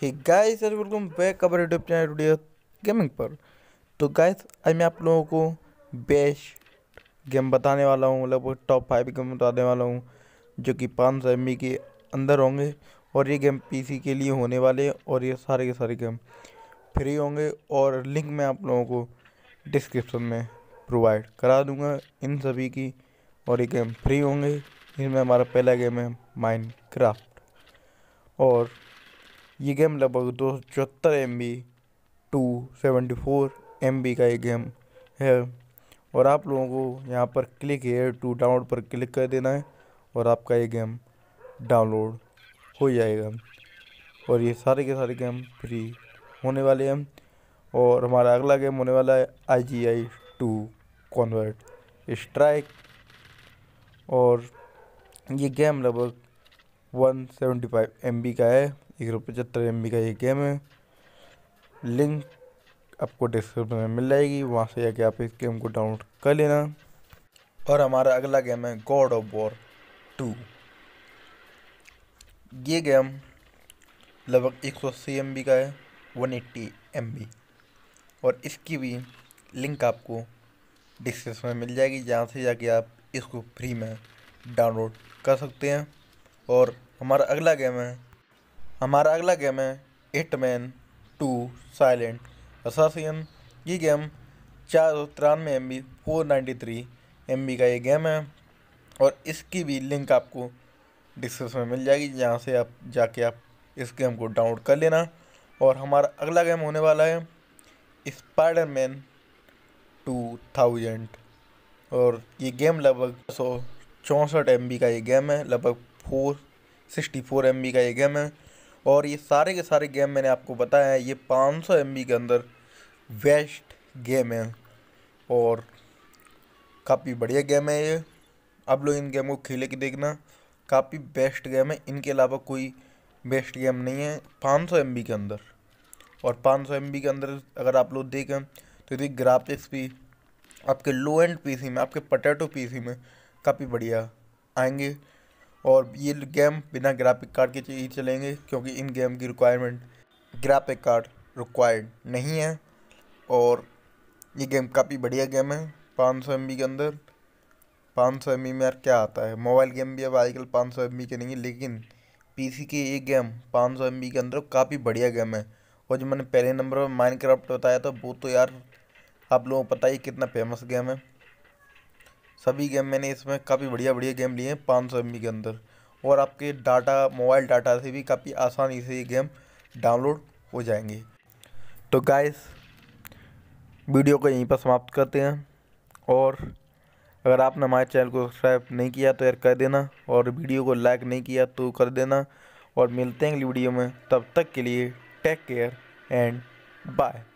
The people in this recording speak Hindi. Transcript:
hey guys sir welcome back our YouTube channel studio gaming पर तो गाइस आज मैं आप लोगों को बेस्ट गेम बताने वाला हूँ मतलब टॉप फाइव गेम बताने वाला हूँ जो कि पाँच सौ एम के अंदर होंगे और ये गेम पीसी के लिए होने वाले और ये सारे के सारे गेम फ्री होंगे और लिंक मैं आप लोगों को डिस्क्रिप्शन में प्रोवाइड करा दूँगा इन सभी की और ये गेम फ्री होंगे इनमें हमारा पहला गेम है माइंड और ये गेम लगभग दो सौ चौहत्तर M B two seventy four M B का ये गेम है और आप लोगों को यहाँ पर क्लिक हेयर टू डाउनलोड पर क्लिक कर देना है और आपका ये गेम डाउनलोड हो जाएगा और ये सारे के सारे गेम फ्री होने वाले हैं और हमारा अगला गेम होने वाला है I G I two covert strike और ये गेम लगभग one seventy five M B का है एक सौ पचहत्तर एम का ये गेम है लिंक आपको डिस्क्रिप्शन में मिल जाएगी वहाँ से जाके आप इस गेम को डाउनलोड कर लेना और हमारा अगला गेम है गॉड ऑफ वॉर टू ये गेम लगभग एक सौ अस्सी एम का है वन एट्टी एम और इसकी भी लिंक आपको डिस्क्रिप्शन में मिल जाएगी जहाँ से जाके आप इसको फ्री में डाउनलोड कर सकते हैं और हमारा अगला गेम है हमारा अगला गेम है मैन टू साइलेंट असासियन ये गेम चार सौ तिरानवे M B four ninety three M B का ये गेम है और इसकी भी लिंक आपको डिस्क्रिप्शन में मिल जाएगी जहाँ से आप जाके आप इस गेम को डाउनलोड कर लेना और हमारा अगला गेम होने वाला है स्पाइडर मैन टू थाउजेंड और ये गेम लगभग सौ चौंसठ एम का ये गेम है लगभग फोर सिक्सटी फोर एम का ये गेम है और ये सारे के सारे गेम मैंने आपको बताया है ये 500 सौ के अंदर वेस्ट गेम है और काफ़ी बढ़िया गेम है ये आप लोग इन गेम को खेले के देखना काफ़ी बेस्ट गेम है इनके अलावा कोई बेस्ट गेम नहीं है 500 सौ के अंदर और 500 सौ के अंदर अगर आप लोग देखें तो यदि ग्राफिक्स भी आपके लो एंड पीसी में आपके पटेटो पीसी में काफ़ी बढ़िया आएंगे और ये गेम बिना ग्राफिक कार्ड के ही चलेंगे क्योंकि इन गेम की रिक्वायरमेंट ग्राफिक कार्ड रिक्वायर्ड नहीं है और ये गेम काफ़ी बढ़िया गेम है पाँच सौ के अंदर पाँच सौ एम में यार क्या आता है मोबाइल गेम भी अब आजकल पाँच सौ एम के नहीं है लेकिन पीसी के ये गेम पाँच सौ एम के अंदर काफ़ी बढ़िया गेम है और जो मैंने पहले नंबर पर माइनक्राफ्ट बताया था वो तो यार आप लोगों को पता ही कितना फेमस गेम है सभी गेम मैंने इसमें काफ़ी बढ़िया बढ़िया गेम लिए हैं पाँच सौ के अंदर और आपके डाटा मोबाइल डाटा से भी काफ़ी आसानी से ये गेम डाउनलोड हो जाएंगे तो गाइस वीडियो को यहीं पर समाप्त करते हैं और अगर आपने हमारे चैनल को सब्सक्राइब नहीं किया तो यार कर देना और वीडियो को लाइक नहीं किया तो कर देना और मिलते हैं अगली वीडियो में तब तक के लिए टेक केयर एंड बाय